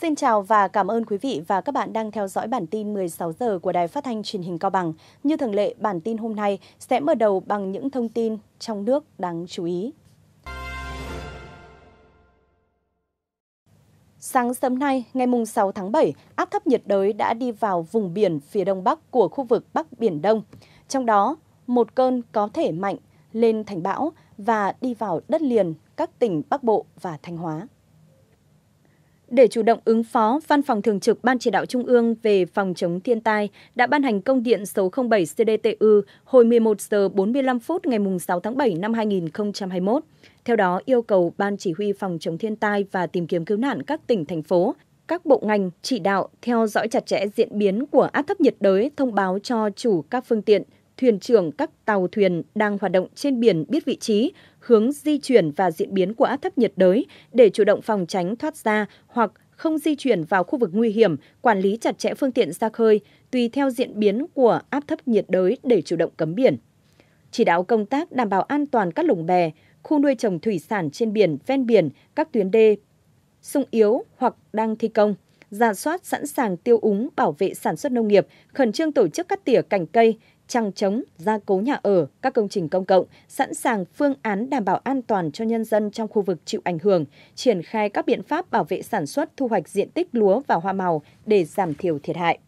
Xin chào và cảm ơn quý vị và các bạn đang theo dõi bản tin 16 giờ của Đài Phát thanh Truyền hình Cao Bằng. Như thường lệ, bản tin hôm nay sẽ mở đầu bằng những thông tin trong nước đáng chú ý. Sáng sớm nay, ngày 6 tháng 7, áp thấp nhiệt đới đã đi vào vùng biển phía đông bắc của khu vực Bắc Biển Đông. Trong đó, một cơn có thể mạnh lên thành bão và đi vào đất liền các tỉnh Bắc Bộ và Thanh Hóa. Để chủ động ứng phó, Văn phòng Thường trực Ban Chỉ đạo Trung ương về phòng chống thiên tai đã ban hành công điện số 07 CDTU hồi 11 giờ 45 phút ngày 6 tháng 7 năm 2021. Theo đó, yêu cầu Ban Chỉ huy phòng chống thiên tai và tìm kiếm cứu nạn các tỉnh, thành phố, các bộ ngành chỉ đạo theo dõi chặt chẽ diễn biến của áp thấp nhiệt đới thông báo cho chủ các phương tiện, thuyền trưởng các tàu thuyền đang hoạt động trên biển biết vị trí, hướng di chuyển và diễn biến của áp thấp nhiệt đới để chủ động phòng tránh thoát ra hoặc không di chuyển vào khu vực nguy hiểm, quản lý chặt chẽ phương tiện ra khơi tùy theo diễn biến của áp thấp nhiệt đới để chủ động cấm biển. Chỉ đạo công tác đảm bảo an toàn các lồng bè, khu nuôi trồng thủy sản trên biển, ven biển, các tuyến đê, sung yếu hoặc đang thi công giả soát sẵn sàng tiêu úng bảo vệ sản xuất nông nghiệp, khẩn trương tổ chức cắt tỉa cành cây, trăng trống, gia cố nhà ở, các công trình công cộng, sẵn sàng phương án đảm bảo an toàn cho nhân dân trong khu vực chịu ảnh hưởng, triển khai các biện pháp bảo vệ sản xuất, thu hoạch diện tích lúa và hoa màu để giảm thiểu thiệt hại.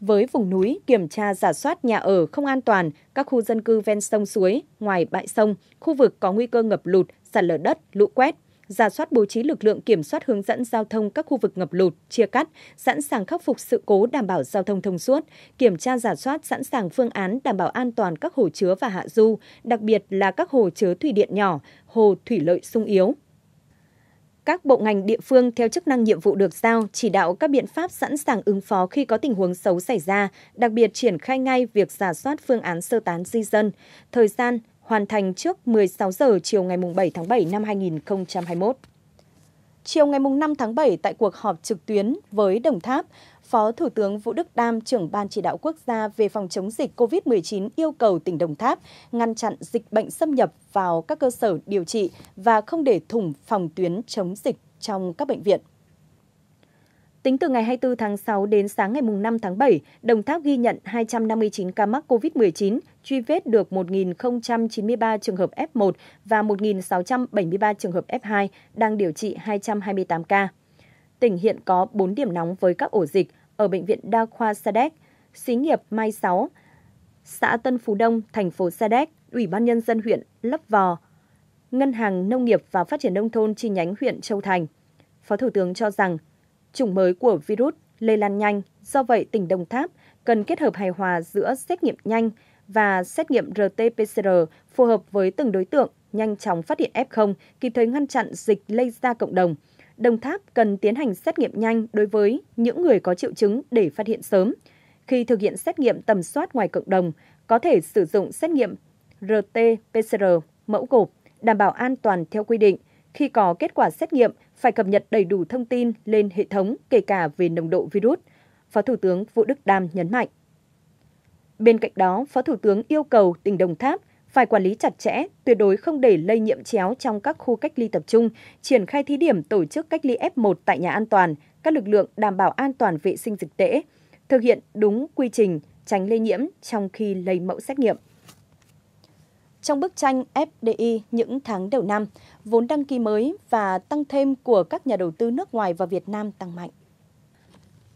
Với vùng núi, kiểm tra giả soát nhà ở không an toàn, các khu dân cư ven sông suối, ngoài bãi sông, khu vực có nguy cơ ngập lụt, sạt lở đất, lũ quét, giả soát bố trí lực lượng kiểm soát hướng dẫn giao thông các khu vực ngập lụt, chia cắt, sẵn sàng khắc phục sự cố đảm bảo giao thông thông suốt, kiểm tra giả soát sẵn sàng phương án đảm bảo an toàn các hồ chứa và hạ du, đặc biệt là các hồ chứa thủy điện nhỏ, hồ thủy lợi sung yếu, các bộ ngành địa phương theo chức năng nhiệm vụ được giao chỉ đạo các biện pháp sẵn sàng ứng phó khi có tình huống xấu xảy ra, đặc biệt triển khai ngay việc giả soát phương án sơ tán di dân. Thời gian, hoàn thành trước 16 giờ chiều ngày 7 tháng 7 năm 2021. Chiều ngày 5 tháng 7 tại cuộc họp trực tuyến với Đồng Tháp, Phó Thủ tướng Vũ Đức Đam, trưởng Ban Chỉ đạo Quốc gia về phòng chống dịch COVID-19 yêu cầu tỉnh Đồng Tháp ngăn chặn dịch bệnh xâm nhập vào các cơ sở điều trị và không để thủng phòng tuyến chống dịch trong các bệnh viện. Tính từ ngày 24 tháng 6 đến sáng ngày 5 tháng 7, Đồng Tháp ghi nhận 259 ca mắc COVID-19, truy vết được 1.093 trường hợp F1 và 1.673 trường hợp F2, đang điều trị 228 ca. Tỉnh hiện có 4 điểm nóng với các ổ dịch ở Bệnh viện Đa khoa Sa Đéc, Xí nghiệp Mai 6, xã Tân Phú Đông, thành phố Sa Đéc, Ủy ban Nhân dân huyện Lấp Vò, Ngân hàng Nông nghiệp và Phát triển Nông thôn chi nhánh huyện Châu Thành. Phó Thủ tướng cho rằng Chủng mới của virus lây lan nhanh, do vậy tỉnh Đồng Tháp cần kết hợp hài hòa giữa xét nghiệm nhanh và xét nghiệm RT-PCR phù hợp với từng đối tượng, nhanh chóng phát hiện F0, kịp thời ngăn chặn dịch lây ra cộng đồng. Đồng Tháp cần tiến hành xét nghiệm nhanh đối với những người có triệu chứng để phát hiện sớm. Khi thực hiện xét nghiệm tầm soát ngoài cộng đồng, có thể sử dụng xét nghiệm RT-PCR mẫu gộp đảm bảo an toàn theo quy định. Khi có kết quả xét nghiệm phải cập nhật đầy đủ thông tin lên hệ thống kể cả về nồng độ virus, Phó Thủ tướng Vũ Đức Đam nhấn mạnh. Bên cạnh đó, Phó Thủ tướng yêu cầu tỉnh Đồng Tháp phải quản lý chặt chẽ, tuyệt đối không để lây nhiễm chéo trong các khu cách ly tập trung, triển khai thí điểm tổ chức cách ly F1 tại nhà an toàn, các lực lượng đảm bảo an toàn vệ sinh dịch tễ, thực hiện đúng quy trình tránh lây nhiễm trong khi lấy mẫu xét nghiệm. Trong bức tranh FDI những tháng đầu năm, vốn đăng ký mới và tăng thêm của các nhà đầu tư nước ngoài và Việt Nam tăng mạnh.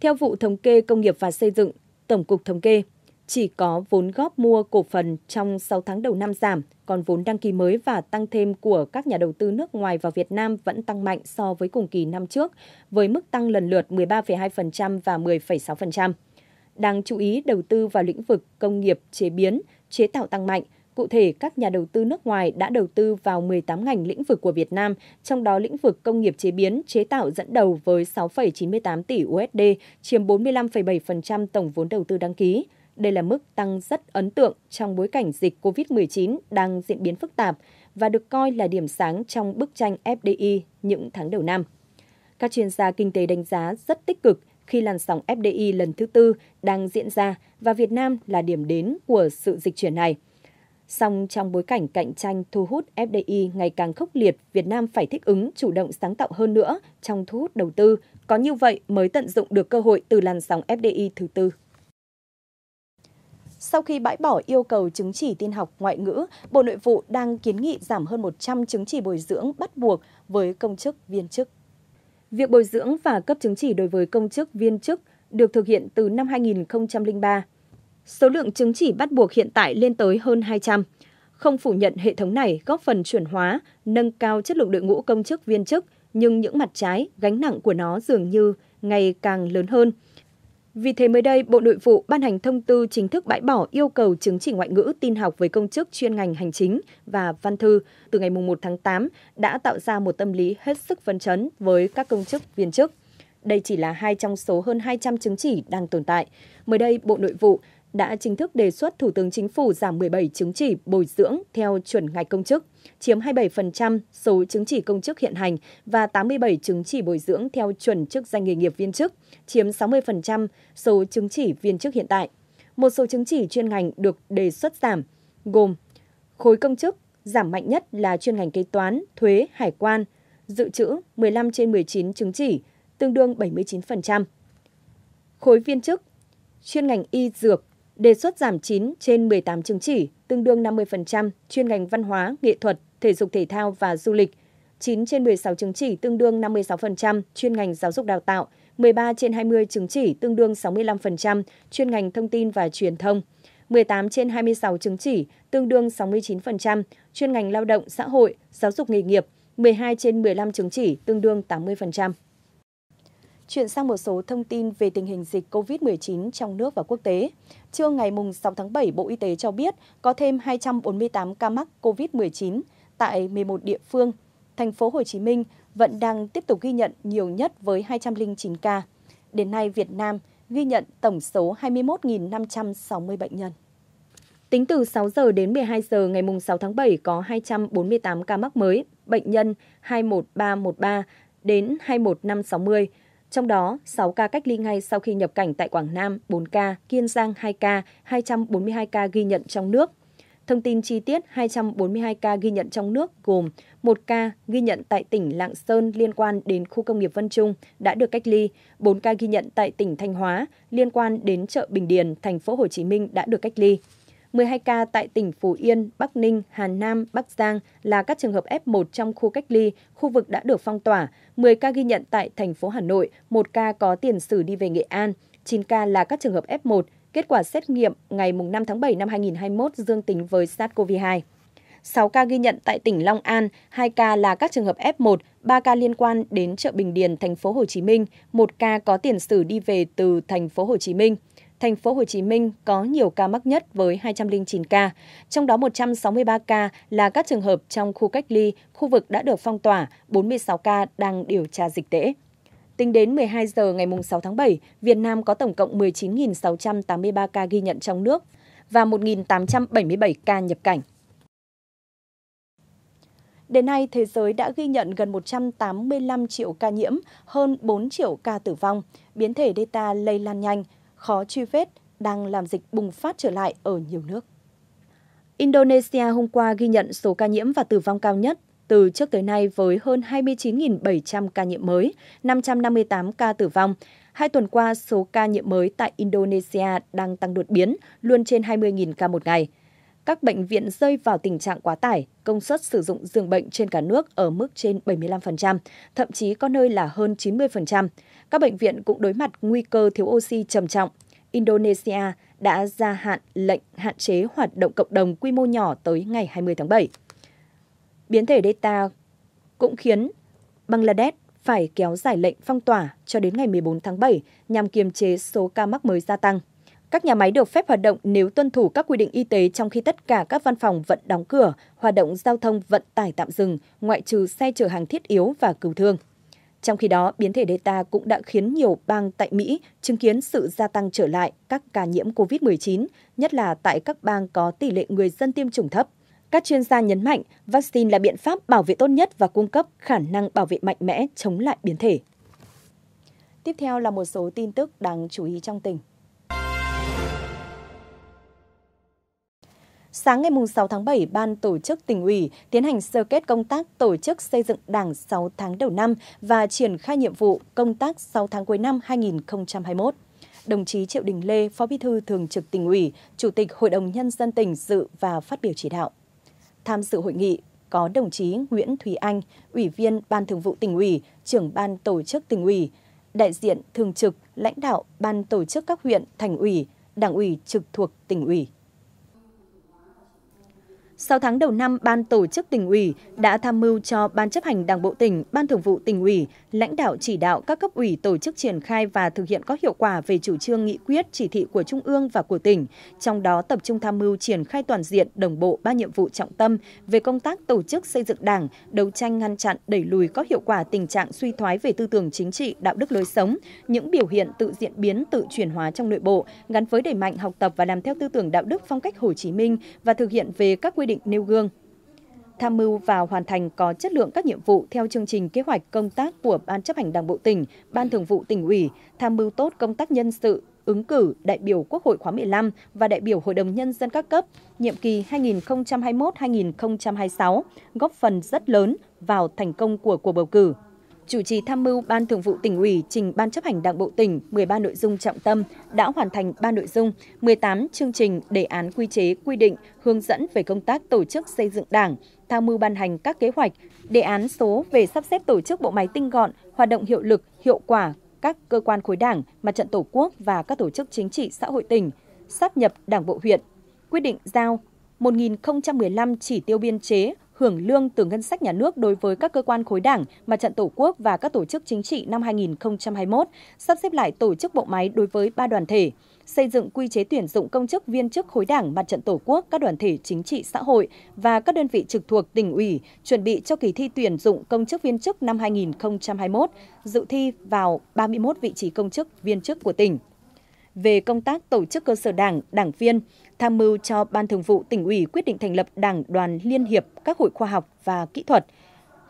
Theo vụ thống kê công nghiệp và xây dựng, Tổng cục Thống kê, chỉ có vốn góp mua cổ phần trong 6 tháng đầu năm giảm, còn vốn đăng ký mới và tăng thêm của các nhà đầu tư nước ngoài vào Việt Nam vẫn tăng mạnh so với cùng kỳ năm trước, với mức tăng lần lượt 13,2% và 10,6%. Đáng chú ý, đầu tư vào lĩnh vực công nghiệp chế biến, chế tạo tăng mạnh – Cụ thể, các nhà đầu tư nước ngoài đã đầu tư vào 18 ngành lĩnh vực của Việt Nam, trong đó lĩnh vực công nghiệp chế biến, chế tạo dẫn đầu với 6,98 tỷ USD, chiếm 45,7% tổng vốn đầu tư đăng ký. Đây là mức tăng rất ấn tượng trong bối cảnh dịch COVID-19 đang diễn biến phức tạp và được coi là điểm sáng trong bức tranh FDI những tháng đầu năm. Các chuyên gia kinh tế đánh giá rất tích cực khi làn sóng FDI lần thứ tư đang diễn ra và Việt Nam là điểm đến của sự dịch chuyển này – Song trong bối cảnh cạnh tranh thu hút FDI ngày càng khốc liệt, Việt Nam phải thích ứng, chủ động sáng tạo hơn nữa trong thu hút đầu tư. Có như vậy mới tận dụng được cơ hội từ làn sóng FDI thứ tư. Sau khi bãi bỏ yêu cầu chứng chỉ tin học ngoại ngữ, Bộ Nội vụ đang kiến nghị giảm hơn 100 chứng chỉ bồi dưỡng bắt buộc với công chức viên chức. Việc bồi dưỡng và cấp chứng chỉ đối với công chức viên chức được thực hiện từ năm 2003. Số lượng chứng chỉ bắt buộc hiện tại lên tới hơn 200. Không phủ nhận hệ thống này góp phần chuyển hóa, nâng cao chất lượng đội ngũ công chức viên chức, nhưng những mặt trái, gánh nặng của nó dường như ngày càng lớn hơn. Vì thế mới đây, Bộ Nội vụ ban hành thông tư chính thức bãi bỏ yêu cầu chứng chỉ ngoại ngữ tin học với công chức chuyên ngành hành chính và văn thư từ ngày 1 tháng 8 đã tạo ra một tâm lý hết sức phấn chấn với các công chức viên chức. Đây chỉ là hai trong số hơn 200 chứng chỉ đang tồn tại. Mới đây, Bộ Nội vụ đã chính thức đề xuất Thủ tướng Chính phủ giảm 17 chứng chỉ bồi dưỡng theo chuẩn ngạch công chức, chiếm 27% số chứng chỉ công chức hiện hành và 87 chứng chỉ bồi dưỡng theo chuẩn chức danh nghề nghiệp viên chức, chiếm 60% số chứng chỉ viên chức hiện tại. Một số chứng chỉ chuyên ngành được đề xuất giảm, gồm khối công chức giảm mạnh nhất là chuyên ngành kế toán, thuế, hải quan, dự trữ 15 trên 19 chứng chỉ, tương đương 79%. Khối viên chức chuyên ngành y dược đề xuất giảm 9 trên 18 chứng chỉ, tương đương 50% chuyên ngành văn hóa, nghệ thuật, thể dục thể thao và du lịch, 9 trên 16 chứng chỉ tương đương 56% chuyên ngành giáo dục đào tạo, 13 trên 20 chứng chỉ tương đương 65% chuyên ngành thông tin và truyền thông, 18 trên 26 chứng chỉ tương đương 69% chuyên ngành lao động xã hội, giáo dục nghề nghiệp, 12 trên 15 chứng chỉ tương đương 80%. Chuyển sang một số thông tin về tình hình dịch COVID-19 trong nước và quốc tế. Trưa ngày 6 tháng 7, Bộ Y tế cho biết có thêm 248 ca mắc COVID-19 tại 11 địa phương. Thành phố Hồ Chí Minh vẫn đang tiếp tục ghi nhận nhiều nhất với 209 ca. Đến nay, Việt Nam ghi nhận tổng số 21.560 bệnh nhân. Tính từ 6 giờ đến 12 giờ ngày 6 tháng 7 có 248 ca mắc mới, bệnh nhân 21313 đến 21560 trong đó, 6 ca cách ly ngay sau khi nhập cảnh tại Quảng Nam 4 ca, Kiên Giang 2 ca, 242 ca ghi nhận trong nước. Thông tin chi tiết 242 ca ghi nhận trong nước gồm 1 ca ghi nhận tại tỉnh Lạng Sơn liên quan đến khu công nghiệp Vân Trung đã được cách ly, 4 ca ghi nhận tại tỉnh Thanh Hóa liên quan đến chợ Bình Điền, thành phố Hồ Chí Minh đã được cách ly. 12 ca tại tỉnh Phú Yên, Bắc Ninh, Hà Nam, Bắc Giang là các trường hợp F1 trong khu cách ly, khu vực đã được phong tỏa, 10 ca ghi nhận tại thành phố Hà Nội, 1 ca có tiền sử đi về Nghệ An, 9 ca là các trường hợp F1, kết quả xét nghiệm ngày 5 tháng 7 năm 2021 dương tính với SARS-CoV-2. 6 ca ghi nhận tại tỉnh Long An, 2 ca là các trường hợp F1, 3 ca liên quan đến chợ Bình Điền, thành phố Hồ Chí Minh, 1 ca có tiền sử đi về từ thành phố Hồ Chí Minh thành phố Hồ Chí Minh có nhiều ca mắc nhất với 209 ca, trong đó 163 ca là các trường hợp trong khu cách ly, khu vực đã được phong tỏa, 46 ca đang điều tra dịch tễ. Tính đến 12 giờ ngày 6 tháng 7, Việt Nam có tổng cộng 19.683 ca ghi nhận trong nước và 1.877 ca nhập cảnh. Đến nay, thế giới đã ghi nhận gần 185 triệu ca nhiễm, hơn 4 triệu ca tử vong. Biến thể Delta lây lan nhanh, khó truy vết đang làm dịch bùng phát trở lại ở nhiều nước. Indonesia hôm qua ghi nhận số ca nhiễm và tử vong cao nhất từ trước tới nay với hơn 29.700 ca nhiễm mới, 558 ca tử vong. Hai tuần qua, số ca nhiễm mới tại Indonesia đang tăng đột biến, luôn trên 20.000 ca một ngày các bệnh viện rơi vào tình trạng quá tải, công suất sử dụng giường bệnh trên cả nước ở mức trên 75%, thậm chí có nơi là hơn 90%. Các bệnh viện cũng đối mặt nguy cơ thiếu oxy trầm trọng. Indonesia đã gia hạn lệnh hạn chế hoạt động cộng đồng quy mô nhỏ tới ngày 20 tháng 7. Biến thể Delta cũng khiến Bangladesh phải kéo dài lệnh phong tỏa cho đến ngày 14 tháng 7 nhằm kiềm chế số ca mắc mới gia tăng. Các nhà máy được phép hoạt động nếu tuân thủ các quy định y tế trong khi tất cả các văn phòng vẫn đóng cửa, hoạt động giao thông vận tải tạm dừng, ngoại trừ xe chở hàng thiết yếu và cứu thương. Trong khi đó, biến thể Delta cũng đã khiến nhiều bang tại Mỹ chứng kiến sự gia tăng trở lại các ca nhiễm COVID-19, nhất là tại các bang có tỷ lệ người dân tiêm chủng thấp. Các chuyên gia nhấn mạnh, vaccine là biện pháp bảo vệ tốt nhất và cung cấp khả năng bảo vệ mạnh mẽ chống lại biến thể. Tiếp theo là một số tin tức đáng chú ý trong tỉnh. Sáng ngày 6 tháng 7, Ban tổ chức tỉnh ủy tiến hành sơ kết công tác tổ chức xây dựng Đảng 6 tháng đầu năm và triển khai nhiệm vụ công tác 6 tháng cuối năm 2021. Đồng chí Triệu Đình Lê, Phó Bí thư Thường trực tỉnh ủy, Chủ tịch Hội đồng Nhân dân tỉnh dự và phát biểu chỉ đạo. Tham dự hội nghị có đồng chí Nguyễn Thúy Anh, Ủy viên Ban Thường vụ tỉnh ủy, trưởng Ban Tổ chức tỉnh ủy, đại diện thường trực, lãnh đạo Ban Tổ chức các huyện, thành ủy, đảng ủy trực thuộc tỉnh ủy. 6 tháng đầu năm, Ban tổ chức tỉnh ủy đã tham mưu cho Ban chấp hành Đảng bộ tỉnh, Ban thường vụ tỉnh ủy, lãnh đạo chỉ đạo các cấp ủy tổ chức triển khai và thực hiện có hiệu quả về chủ trương nghị quyết, chỉ thị của Trung ương và của tỉnh, trong đó tập trung tham mưu triển khai toàn diện đồng bộ ba nhiệm vụ trọng tâm về công tác tổ chức xây dựng đảng, đấu tranh ngăn chặn đẩy lùi có hiệu quả tình trạng suy thoái về tư tưởng chính trị, đạo đức lối sống, những biểu hiện tự diễn biến, tự chuyển hóa trong nội bộ, gắn với đẩy mạnh học tập và làm theo tư tưởng đạo đức phong cách Hồ Chí Minh và thực hiện về các quy định nêu gương tham mưu và hoàn thành có chất lượng các nhiệm vụ theo chương trình kế hoạch công tác của Ban chấp hành Đảng bộ tỉnh, Ban thường vụ tỉnh ủy, tham mưu tốt công tác nhân sự, ứng cử đại biểu Quốc hội khóa 15 và đại biểu Hội đồng Nhân dân các cấp, nhiệm kỳ 2021-2026, góp phần rất lớn vào thành công của cuộc bầu cử chủ trì tham mưu Ban Thường vụ tỉnh ủy trình Ban chấp hành Đảng bộ tỉnh 13 nội dung trọng tâm, đã hoàn thành 3 nội dung, 18 chương trình, đề án quy chế, quy định, hướng dẫn về công tác tổ chức xây dựng Đảng, tham mưu ban hành các kế hoạch, đề án số về sắp xếp tổ chức bộ máy tinh gọn, hoạt động hiệu lực, hiệu quả các cơ quan khối Đảng, mặt trận Tổ quốc và các tổ chức chính trị xã hội tỉnh, sáp nhập Đảng bộ huyện, quyết định giao 1015 chỉ tiêu biên chế hưởng lương từ ngân sách nhà nước đối với các cơ quan khối đảng, mặt trận tổ quốc và các tổ chức chính trị năm 2021, sắp xếp lại tổ chức bộ máy đối với ba đoàn thể, xây dựng quy chế tuyển dụng công chức viên chức khối đảng mặt trận tổ quốc các đoàn thể chính trị xã hội và các đơn vị trực thuộc tỉnh ủy chuẩn bị cho kỳ thi tuyển dụng công chức viên chức năm 2021, dự thi vào 31 vị trí công chức viên chức của tỉnh về công tác tổ chức cơ sở đảng, đảng viên, tham mưu cho Ban Thường vụ tỉnh ủy quyết định thành lập Đảng đoàn Liên hiệp các hội khoa học và kỹ thuật.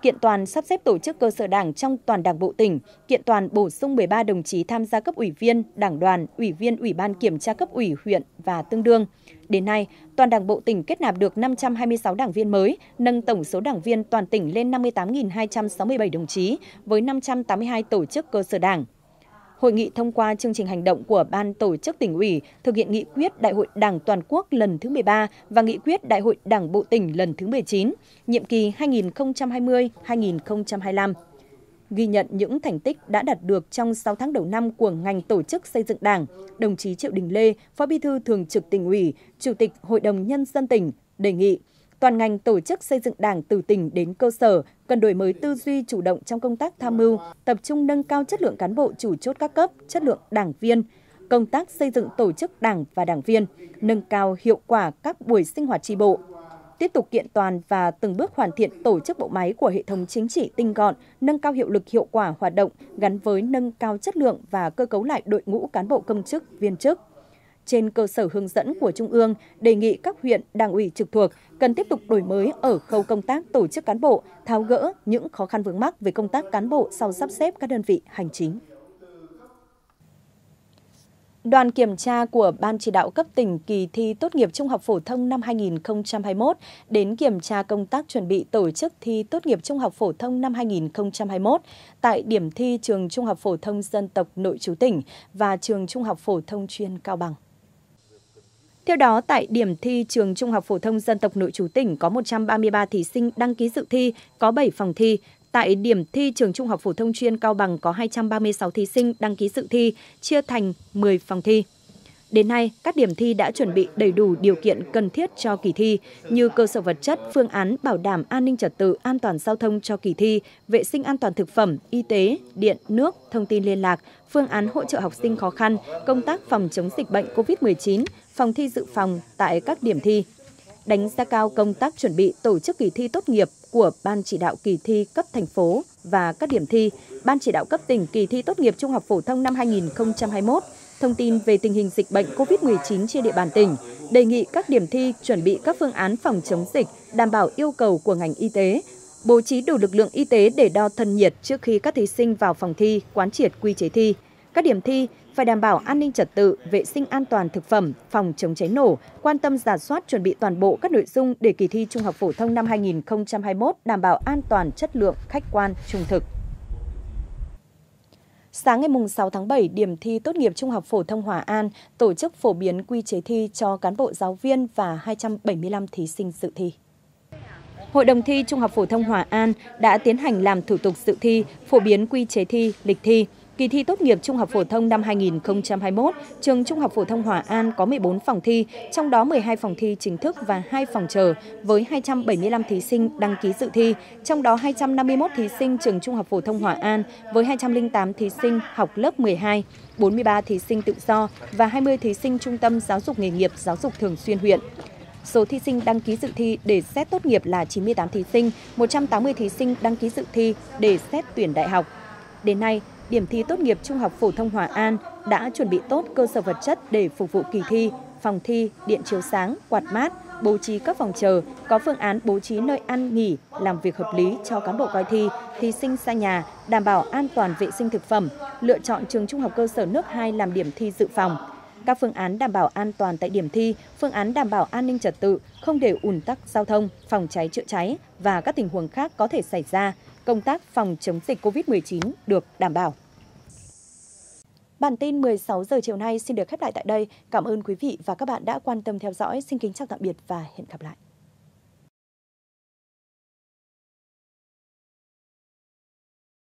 Kiện toàn sắp xếp tổ chức cơ sở đảng trong toàn đảng bộ tỉnh, kiện toàn bổ sung 13 đồng chí tham gia cấp ủy viên, đảng đoàn, ủy viên Ủy ban Kiểm tra cấp ủy huyện và tương đương. Đến nay, toàn đảng bộ tỉnh kết nạp được 526 đảng viên mới, nâng tổng số đảng viên toàn tỉnh lên 58.267 đồng chí với 582 tổ chức cơ sở đảng hội nghị thông qua chương trình hành động của Ban tổ chức tỉnh ủy thực hiện nghị quyết Đại hội Đảng toàn quốc lần thứ 13 và nghị quyết Đại hội Đảng bộ tỉnh lần thứ 19, nhiệm kỳ 2020-2025 ghi nhận những thành tích đã đạt được trong 6 tháng đầu năm của ngành tổ chức xây dựng Đảng, đồng chí Triệu Đình Lê, Phó Bí thư Thường trực tỉnh ủy, Chủ tịch Hội đồng nhân dân tỉnh đề nghị toàn ngành tổ chức xây dựng đảng từ tỉnh đến cơ sở cần đổi mới tư duy chủ động trong công tác tham mưu, tập trung nâng cao chất lượng cán bộ chủ chốt các cấp, chất lượng đảng viên, công tác xây dựng tổ chức đảng và đảng viên, nâng cao hiệu quả các buổi sinh hoạt tri bộ, tiếp tục kiện toàn và từng bước hoàn thiện tổ chức bộ máy của hệ thống chính trị tinh gọn, nâng cao hiệu lực hiệu quả hoạt động gắn với nâng cao chất lượng và cơ cấu lại đội ngũ cán bộ công chức, viên chức trên cơ sở hướng dẫn của Trung ương, đề nghị các huyện, đảng ủy trực thuộc cần tiếp tục đổi mới ở khâu công tác tổ chức cán bộ, tháo gỡ những khó khăn vướng mắc về công tác cán bộ sau sắp xếp các đơn vị hành chính. Đoàn kiểm tra của Ban chỉ đạo cấp tỉnh kỳ thi tốt nghiệp trung học phổ thông năm 2021 đến kiểm tra công tác chuẩn bị tổ chức thi tốt nghiệp trung học phổ thông năm 2021 tại điểm thi trường Trung học phổ thông dân tộc nội trú tỉnh và trường Trung học phổ thông chuyên Cao Bằng. Theo đó, tại điểm thi trường Trung học phổ thông dân tộc nội trú tỉnh có 133 thí sinh đăng ký dự thi, có 7 phòng thi. Tại điểm thi trường Trung học phổ thông chuyên Cao Bằng có 236 thí sinh đăng ký dự thi, chia thành 10 phòng thi. Đến nay, các điểm thi đã chuẩn bị đầy đủ điều kiện cần thiết cho kỳ thi như cơ sở vật chất, phương án bảo đảm an ninh trật tự, an toàn giao thông cho kỳ thi, vệ sinh an toàn thực phẩm, y tế, điện, nước, thông tin liên lạc, phương án hỗ trợ học sinh khó khăn, công tác phòng chống dịch bệnh COVID-19, phòng thi dự phòng tại các điểm thi, đánh giá cao công tác chuẩn bị tổ chức kỳ thi tốt nghiệp của Ban chỉ đạo kỳ thi cấp thành phố và các điểm thi, Ban chỉ đạo cấp tỉnh kỳ thi tốt nghiệp trung học phổ thông năm 2021, thông tin về tình hình dịch bệnh COVID-19 trên địa bàn tỉnh, đề nghị các điểm thi chuẩn bị các phương án phòng chống dịch đảm bảo yêu cầu của ngành y tế, bố trí đủ lực lượng y tế để đo thân nhiệt trước khi các thí sinh vào phòng thi, quán triệt quy chế thi. Các điểm thi phải đảm bảo an ninh trật tự, vệ sinh an toàn thực phẩm, phòng chống cháy nổ, quan tâm giả soát chuẩn bị toàn bộ các nội dung để kỳ thi Trung học phổ thông năm 2021 đảm bảo an toàn, chất lượng, khách quan, trung thực. Sáng ngày 6 tháng 7, điểm thi tốt nghiệp Trung học phổ thông Hòa An tổ chức phổ biến quy chế thi cho cán bộ giáo viên và 275 thí sinh dự thi. Hội đồng thi Trung học phổ thông Hòa An đã tiến hành làm thủ tục dự thi, phổ biến quy chế thi, lịch thi, Kỳ thi tốt nghiệp trung học phổ thông năm 2021, trường Trung học phổ thông Hòa An có 14 phòng thi, trong đó 12 phòng thi chính thức và 2 phòng chờ với 275 thí sinh đăng ký dự thi, trong đó 251 thí sinh trường Trung học phổ thông Hòa An với 208 thí sinh học lớp 12, 43 thí sinh tự do và 20 thí sinh trung tâm giáo dục nghề nghiệp giáo dục thường xuyên huyện. Số thí sinh đăng ký dự thi để xét tốt nghiệp là 98 thí sinh, 180 thí sinh đăng ký dự thi để xét tuyển đại học. Đến nay, điểm thi tốt nghiệp Trung học phổ thông Hòa An đã chuẩn bị tốt cơ sở vật chất để phục vụ kỳ thi, phòng thi, điện chiếu sáng, quạt mát, bố trí các phòng chờ, có phương án bố trí nơi ăn nghỉ, làm việc hợp lý cho cán bộ coi thi, thí sinh xa nhà, đảm bảo an toàn vệ sinh thực phẩm, lựa chọn trường trung học cơ sở nước 2 làm điểm thi dự phòng. Các phương án đảm bảo an toàn tại điểm thi, phương án đảm bảo an ninh trật tự, không để ùn tắc giao thông, phòng cháy chữa cháy và các tình huống khác có thể xảy ra, công tác phòng chống dịch COVID-19 được đảm bảo. Bản tin 16 giờ chiều nay xin được khép lại tại đây. Cảm ơn quý vị và các bạn đã quan tâm theo dõi. Xin kính chào tạm biệt và hẹn gặp lại.